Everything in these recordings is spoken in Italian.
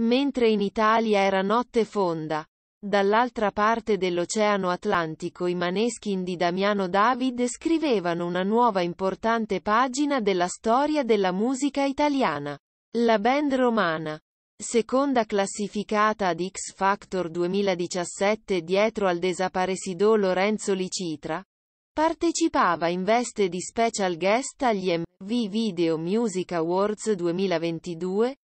Mentre in Italia era notte fonda, dall'altra parte dell'Oceano Atlantico i maneskin di Damiano David scrivevano una nuova importante pagina della storia della musica italiana. La band romana, seconda classificata ad X Factor 2017 dietro al desaparecido Lorenzo Licitra, partecipava in veste di special guest agli MV Video Music Awards 2022,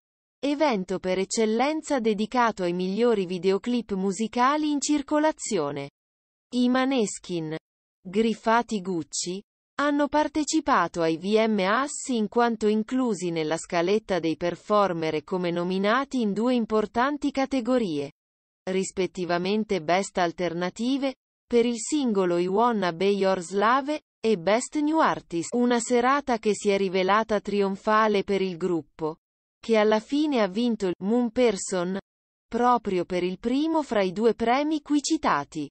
evento per eccellenza dedicato ai migliori videoclip musicali in circolazione. I Maneskin, griffati Gucci, hanno partecipato ai VM Ass in quanto inclusi nella scaletta dei performer e come nominati in due importanti categorie, rispettivamente Best Alternative, per il singolo I Wanna Be Your Slave, e Best New Artist, una serata che si è rivelata trionfale per il gruppo, che alla fine ha vinto il Moon Person, proprio per il primo fra i due premi qui citati.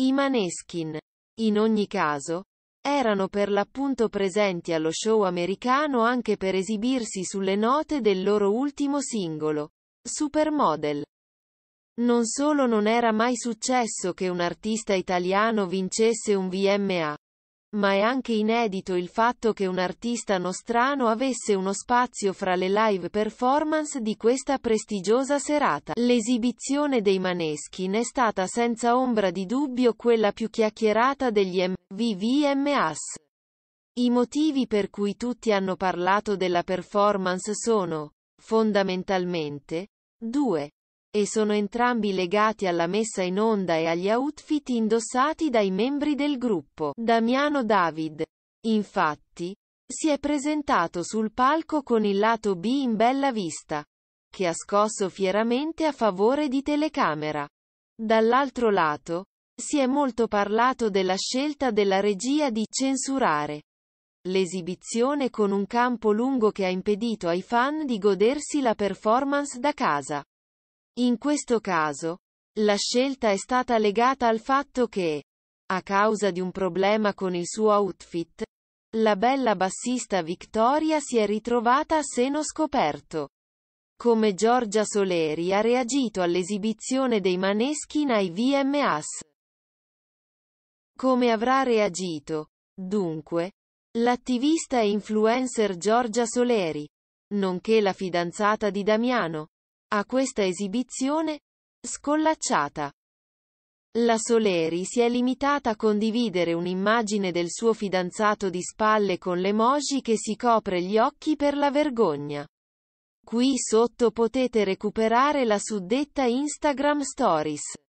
I Maneskin. In ogni caso, erano per l'appunto presenti allo show americano anche per esibirsi sulle note del loro ultimo singolo, Supermodel. Non solo non era mai successo che un artista italiano vincesse un VMA, ma è anche inedito il fatto che un artista nostrano avesse uno spazio fra le live performance di questa prestigiosa serata. L'esibizione dei Maneskin è stata senza ombra di dubbio quella più chiacchierata degli MVVMAS. I motivi per cui tutti hanno parlato della performance sono, fondamentalmente, due e sono entrambi legati alla messa in onda e agli outfit indossati dai membri del gruppo. Damiano David, infatti, si è presentato sul palco con il lato B in bella vista, che ha scosso fieramente a favore di telecamera. Dall'altro lato, si è molto parlato della scelta della regia di censurare l'esibizione con un campo lungo che ha impedito ai fan di godersi la performance da casa. In questo caso, la scelta è stata legata al fatto che, a causa di un problema con il suo outfit, la bella bassista Victoria si è ritrovata a seno scoperto. Come Giorgia Soleri ha reagito all'esibizione dei Maneskin ai VMAs. Come avrà reagito? Dunque, l'attivista e influencer Giorgia Soleri, nonché la fidanzata di Damiano, a questa esibizione scollacciata. La Soleri si è limitata a condividere un'immagine del suo fidanzato di spalle con l'emoji che si copre gli occhi per la vergogna. Qui sotto potete recuperare la suddetta Instagram Stories.